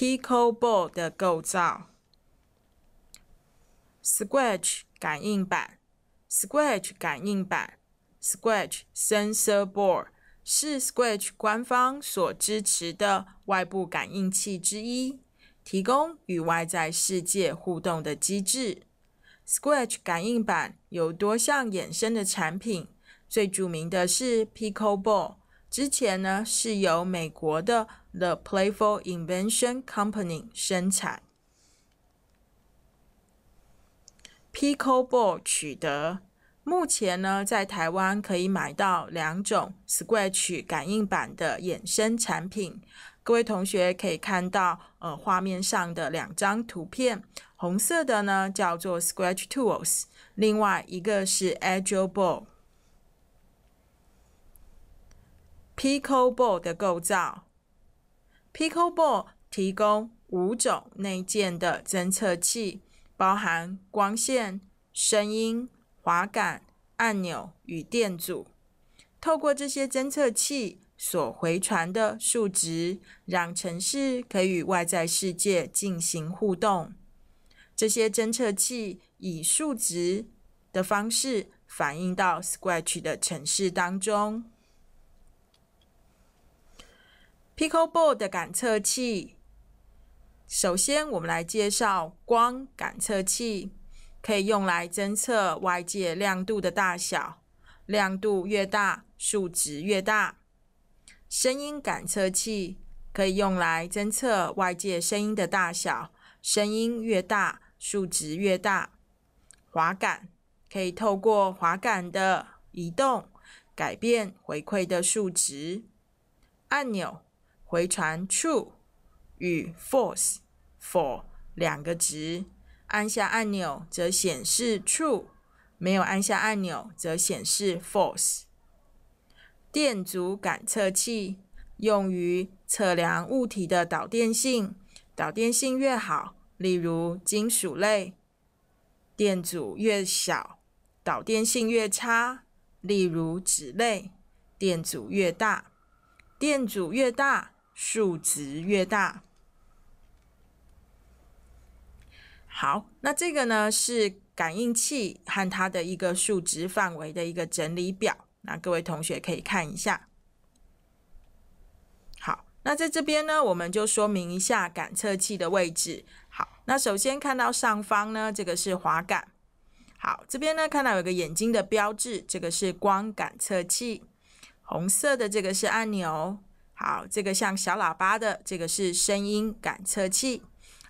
Pico Ball 的构造。Scratch 感应板，Scratch 感应板，Scratch Sensor Board 是 Scratch 官方所支持的外部感应器之一，提供与外在世界互动的机制。Scratch 感应板有多项衍生的产品，最著名的是 Pico Ball。之前呢是由美国的 The Playful Invention Company 生产 p i c o b a l l 取得。目前呢在台湾可以买到两种 Scratch 感应版的衍生产品。各位同学可以看到，呃，画面上的两张图片，红色的呢叫做 Scratch Tools，另外一个是 a g i l e Ball。Pico Ball 的构造。Pico Ball 提供五种内建的侦测器，包含光线、声音、滑杆、按钮与电阻。透过这些侦测器所回传的数值，让城市可以与外在世界进行互动。这些侦测器以数值的方式反映到 Scratch 的城市当中。Pico b o a r d 的感测器，首先我们来介绍光感测器，可以用来侦测外界亮度的大小，亮度越大，数值越大。声音感测器可以用来侦测外界声音的大小，声音越大，数值越大。滑杆可以透过滑杆的移动，改变回馈的数值。按钮。回传 true 与 false，for 两个值。按下按钮则显示 true，没有按下按钮则显示 false。电阻感测器用于测量物体的导电性，导电性越好，例如金属类，电阻越小；导电性越差，例如纸类，电阻越大。电阻越大。数值越大。好，那这个呢是感应器和它的一个数值范围的一个整理表，那各位同学可以看一下。好，那在这边呢，我们就说明一下感测器的位置。好，那首先看到上方呢，这个是滑杆。好，这边呢看到有个眼睛的标志，这个是光感测器。红色的这个是按钮。好，这个像小喇叭的，这个是声音感测器。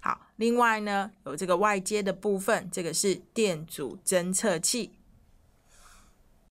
好，另外呢，有这个外接的部分，这个是电阻侦测器。